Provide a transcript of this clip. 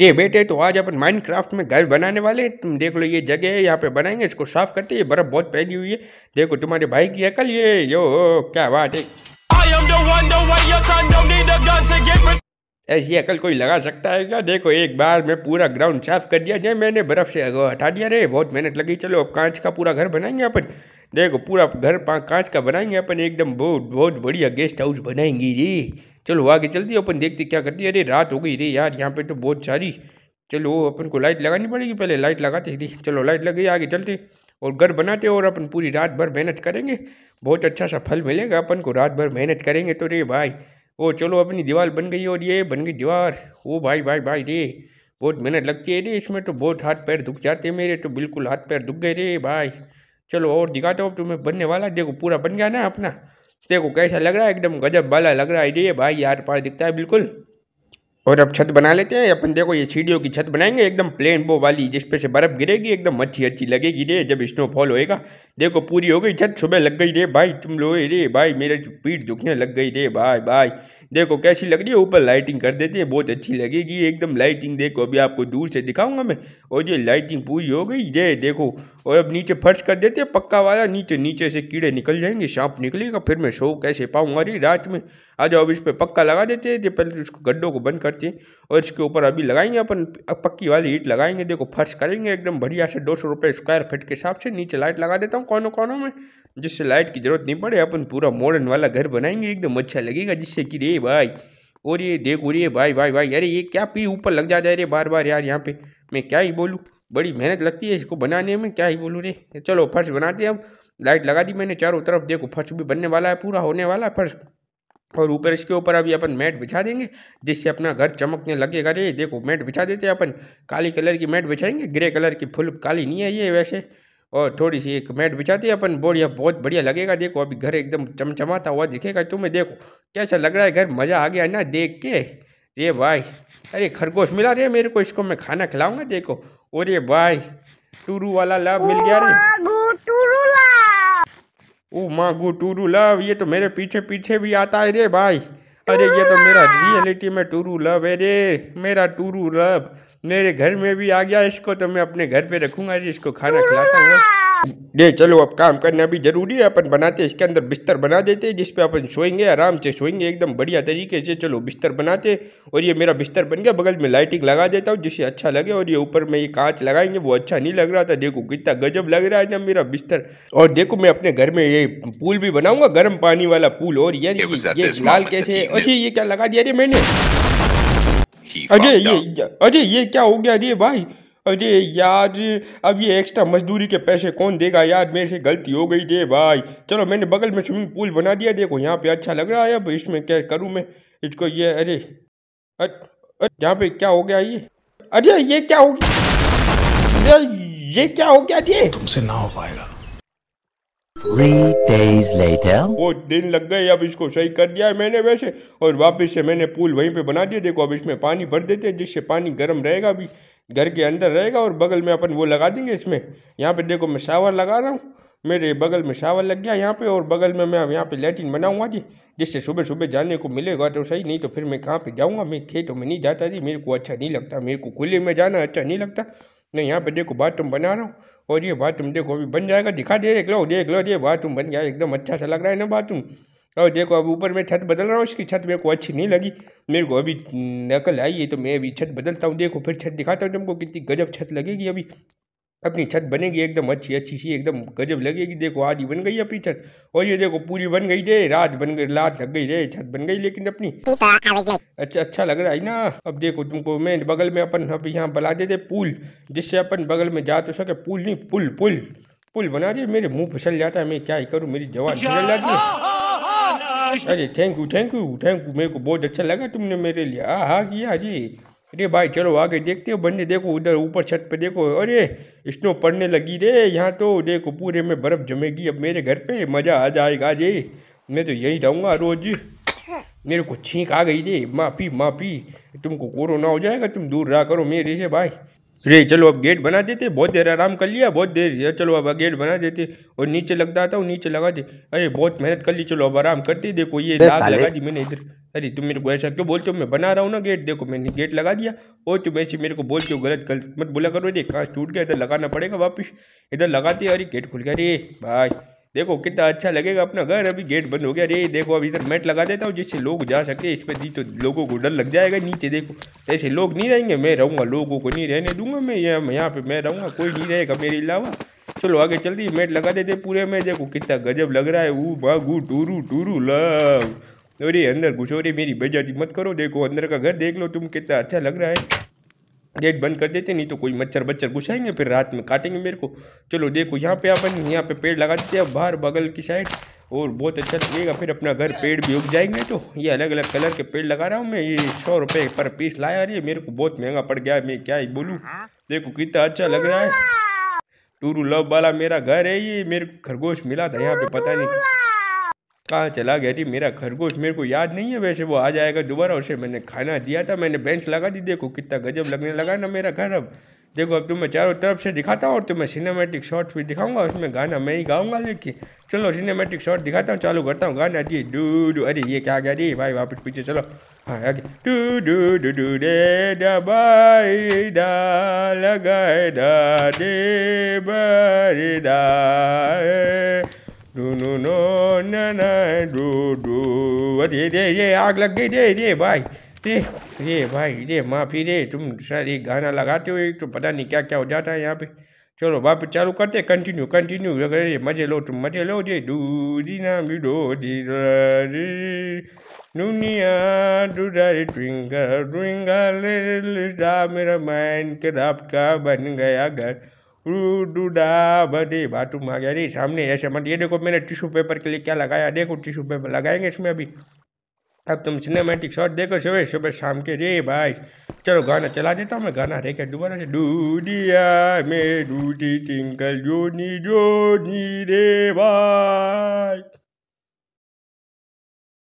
जी बेटे तो आज अपन माइनक्राफ्ट में घर बनाने वाले हैं तुम देख लो ये जगह है यहाँ पे बनाएंगे इसको साफ करते ये बर्फ बहुत पहली हुई है देखो तुम्हारे भाई की अकल ये यो क्या बात है ऐसी अकल कोई लगा सकता है क्या देखो एक बार मैं पूरा ग्राउंड साफ कर दिया जाए मैंने बर्फ से हटा दिया रे बहुत मेहनत लगी चलो अब कांच का पूरा घर बनाएंगे अपन देखो पूरा घर कांच का बनाएंगे अपन एकदम बहुत बहुत बढ़िया गेस्ट हाउस बनाएंगे जी चलो आगे जल्दी अपन देखते क्या करती है अरे रात हो गई रे यार यहाँ पे तो बहुत सारी चलो अपन को लाइट लगानी पड़ेगी पहले लाइट लगाते ही चलो लाइट लग गई आगे चलते और घर बनाते और अपन पूरी रात भर मेहनत करेंगे बहुत अच्छा सा फल मिलेगा अपन को रात भर मेहनत करेंगे तो रे भाई ओ चलो अपनी दीवार बन गई और ये बन गई दीवार ओ भाई भाई भाई रे बहुत मेहनत लगती है रे इसमें तो बहुत हाथ पैर दुख जाते मेरे तो बिल्कुल हाथ पैर दुख गए रे भाई चलो और दिखाता हूँ तुम्हें तो बनने वाला देखो पूरा बन गया ना अपना देखो कैसा लग रहा है एकदम गजब वाला लग रहा है ये भाई यार पार दिखता है बिल्कुल और अब छत बना लेते हैं अपन देखो ये सीढ़ियों की छत बनाएंगे एकदम प्लेन वो वाली जिस पे से बर्फ गिरेगी एकदम अच्छी अच्छी लगेगी रे जब स्नोफॉल होएगा देखो पूरी हो गई छत सुबह लग गई रे भाई तुम लोग रे भाई मेरे पीठ झुकने लग गई रे भाई भाई देखो कैसी लग रही है ऊपर लाइटिंग कर देते हैं बहुत अच्छी लगेगी एकदम लाइटिंग देखो अभी आपको दूर से दिखाऊंगा मैं और ये लाइटिंग पूरी हो गई रे देखो और अब नीचे फर्श कर देते हैं पक्का वाला नीचे नीचे से कीड़े निकल जाएंगे सांप निकलेगा फिर मैं सो कैसे पाऊंगा अरे रात में आ जाओ अब इस पर पक्का लगा देते हैं पहले तो उसको गड्ढों को बंद करते हैं और इसके ऊपर अभी लगाएंगे अपन पक्की वाली ईट लगाएंगे देखो फर्श करेंगे एकदम बढ़िया से दो सौ रुपये स्क्वायर फीट के हिसाब से नीचे लाइट लगा देता हूँ कोनों कोनों में जिससे लाइट की जरूरत नहीं पड़े अपन पूरा मॉडर्न वाला घर बनाएंगे एकदम अच्छा लगेगा जिससे कि रे भाई और ये देखो रे भाई भाई भाई अरे ये क्या पी ऊपर लग जाए रे बार बार यार यहाँ पे मैं क्या ही बोलूँ बड़ी मेहनत लगती है इसको बनाने में क्या ही बोलूँ रे चलो फर्श बना दे अब लाइट लगा दी मैंने चारों तरफ देखो फर्श भी बनने वाला है पूरा होने वाला है फर्श और ऊपर इसके ऊपर अभी अपन मैट बिछा देंगे जिससे अपना घर चमकने लगेगा रे देखो मैट बिछा देते हैं अपन काली कलर की मैट बिछाएंगे ग्रे कलर की फुल काली नहीं है ये वैसे और थोड़ी सी एक मैट बिछाते हैं अपन बढ़िया बहुत बढ़िया लगेगा देखो अभी घर एकदम चमचमाता हुआ दिखेगा तुम्हें देखो कैसा लग रहा है घर मज़ा आ गया ना देख के रे भाई अरे खरगोश मिला रे मेरे को इसको मैं खाना खिलाऊंगा देखो अरे भाई टूरू वाला लव मिल गया रे ओ माँ गु टूरू लव ये तो मेरे पीछे पीछे भी आता है रे भाई अरे ये तो मेरा रियलिटी में टूरू लव है रे मेरा टूरू लव मेरे घर में भी आ गया इसको तो मैं अपने घर पे रखूंगा जी इसको खाना खिलाता हूँ ये चलो अब काम करना भी जरूरी है अपन बनाते इसके अंदर बिस्तर बना देते हैं जिस पे अपन सोएंगे आराम से सोएंगे एकदम बढ़िया तरीके से चलो बिस्तर बनाते और ये मेरा बिस्तर बन गया बगल में लाइटिंग लगा देता हूँ जिससे अच्छा लगे और ये ऊपर में ये कांच लगाएंगे वो अच्छा नहीं लग रहा था देखो कितना गजब लग रहा है ना मेरा बिस्तर और देखो मैं अपने घर में ये पूल भी बनाऊंगा गर्म पानी वाला पूल और यार ये, लाल कैसे और ये क्या लगा दिया मैंने अजय ये अजय ये क्या हो गया अरे भाई अरे यार अब ये एक्स्ट्रा मजदूरी के पैसे कौन देगा यार मेरे से गलती हो गई दे भाई चलो मैंने बगल में स्विमिंग पूल बना दिया देखो यहाँ पे अच्छा लग रहा है अब इसमें क्या करूँ मैं इसको ये अरे यहाँ पे क्या हो गया ये अरे ये क्या हो गया ये क्या हो गया जी तुमसे ना हो पाएगा Three days later. वो दिन लग गए अब इसको सही कर दिया है मैंने वैसे और वापस से मैंने पूल वहीं पे बना दिया देखो अब इसमें पानी भर देते हैं जिससे पानी गर्म रहेगा अभी घर के अंदर रहेगा और बगल में अपन वो लगा देंगे इसमें यहाँ पे देखो मैं शावर लगा रहा हूँ मेरे बगल में शावर लग गया यहाँ पे और बगल में मैं यहाँ पे लेटिन बनाऊंगा जी जिससे सुबह सुबह जाने को मिलेगा तो सही नहीं तो फिर मैं कहाँ पे जाऊँगा मैं खेतों में नहीं जाता जी मेरे को अच्छा नहीं लगता मेरे को खुले में जाना अच्छा नहीं लगता नहीं यहाँ पे देखो बाथरूम बना रहा हूँ और ये बाथरूम देखो अभी बन जाएगा दिखा दे देख लो देख लो ये बाथरूम बन गया एकदम अच्छा सा लग रहा है ना बाथरूम और देखो अब ऊपर मैं छत बदल रहा हूँ इसकी छत मेरे को अच्छी नहीं लगी मेरे को अभी नकल आई है तो मैं अभी छत बदलता हूँ देखो फिर छत दिखाता हूँ तुमको कितनी गजब छत लगेगी अभी अपनी छत बनेगी एकदम अच्छी अच्छी सी एकदम गजब लगेगी देखो आधी बन गई अपनी छत और ये देखो पूरी बन गई रे रात बन गई रात लग गई रे छत बन गई लेकिन अपनी तो अच्छा अच्छा लग रहा है ना अब देखो तुमको मैं बगल में अपन अब यहाँ बना देते पुल जिससे अपन बगल में जा तो सके पुल नहीं पुल पुल पुल बना दे मेरे मुँह फिसल जाता है मैं क्या ही करूँ मेरी जवान फिसल जाती है अरे thank you thank you thank you मेरे को बहुत अच्छा लगा तुमने मेरे लिए आ हाँ किया जी अरे भाई चलो आगे देखते हो बंदे देखो उधर ऊपर छत पे देखो अरे स्नो पड़ने लगी रे यहाँ तो देखो पूरे में बर्फ़ जमेगी अब मेरे घर पे मज़ा आ जाएगा जे मैं तो यहीं रहूँगा रोज़ मेरे को छींक आ गई रे माफ़ी माफ़ी तुमको कोरोना हो जाएगा तुम दूर रहा करो मेरे से भाई रे चलो अब गेट बना देते बहुत देर आराम कर लिया बहुत देर चलो अब गेट बना देते और नीचे लग जाता हूँ नीचे लगा दे अरे बहुत मेहनत कर ली चलो अब आराम करते देखो ये दाग लगा दी मैंने इधर अरे तुम मेरे को ऐसा क्यों बोलते हो मैं बना रहा हूँ ना गेट देखो मैंने गेट लगा दिया और तुम ऐसे मेरे को बोलते हो गलत गलत मत बोला करो अरे कांच टूट गया इधर लगाना पड़ेगा वापस इधर लगाते अरे गेट खुल गया अरे भाई देखो कितना अच्छा लगेगा अपना घर अभी गेट बंद हो गया अरे देखो अब इधर मैट लगा देता हूँ जिससे लोग जा सके इस पर जी तो लोगों को डर लग जाएगा नीचे देखो ऐसे लोग नहीं रहेंगे मैं रहूँगा लोगों को नहीं रहने दूंगा मैं यहाँ यहाँ पे मैं रहूँगा कोई नहीं रहेगा मेरे अलावा चलो आगे चलती मैट लगा देते पूरे में देखो कितना गजब लग रहा है ऊ बागू टूरू टूरू लव अरे अंदर घुसो रे मेरी बेजाती मत करो देखो अंदर का घर देख लो तुम कितना अच्छा लग रहा है गेट बंद कर देते नहीं तो कोई मच्छर बच्चर घुसाएंगे फिर रात में काटेंगे मेरे को चलो देखो यहाँ पे अपन यहाँ पे पेड़ लगा देते हैं बाहर बगल की साइड और बहुत अच्छा लगेगा फिर अपना घर पेड़ भी उग जाएंगे तो ये अलग अलग कलर के पेड़ लगा रहा हूँ मैं ये सौ रुपये पर पीस लाया रही है मेरे को बहुत महंगा पड़ गया मैं क्या ही बोलूँ देखो कितना अच्छा लग रहा है टूरू लव वाला मेरा घर है ये मेरे को खरगोश मिला था यहाँ पे पता नहीं कहाँ चला गया थी मेरा खरगोश मेरे को याद नहीं है वैसे वो आ जाएगा दोबारा उसे मैंने खाना दिया था मैंने बेंच लगा दी देखो कितना गजब लगने लगा ना मेरा घर अब देखो अब तुम्हें तो चारों तरफ से दिखाता हूँ और तुम्हें सिनेमेटिक शॉट भी दिखाऊंगा उसमें गाना मैं ही गाऊंगा लेकिन चलो सिनेमेटिक शॉट दिखाता हूँ चालू करता हूँ गाना जी डू डू अरे ये क्या गया रे भाई वापस पीछे चलो हाँ आगे डू डू डू डू डे दबाई डा लगा डा दे डा डू नो नो न डू डू अरे रे ये आग लग गई रे रे भाई रे रे भाई रे माफ़ी रे तुम सर ये गाना लगाते हो एक तो पता नहीं क्या क्या हो जाता है यहाँ पे चलो बाप चालू करते कंटिन्यू कंटिन्यू अगर मजे लो तुम मजे लो जे दूरी ना मिडो बिडो दुनिया डू डे ट्विंगल ट्विंगल मेरा माइंड क्राफ्ट का बन गया घर डूडा बदे आ गया अरे सामने ऐसे मत ये देखो मैंने टिश्यू पेपर के लिए क्या लगाया देखो टिश्यू पेपर लगाएंगे इसमें अभी अब तुम सिनेमेटिक शॉट देखो सुबह सुबह शाम के रे भाई चलो गाना चला देता हूँ मैं गाना रे क्या दोबारा से डूडिया में डूडी टिंकल जोनी जोनी रे भाई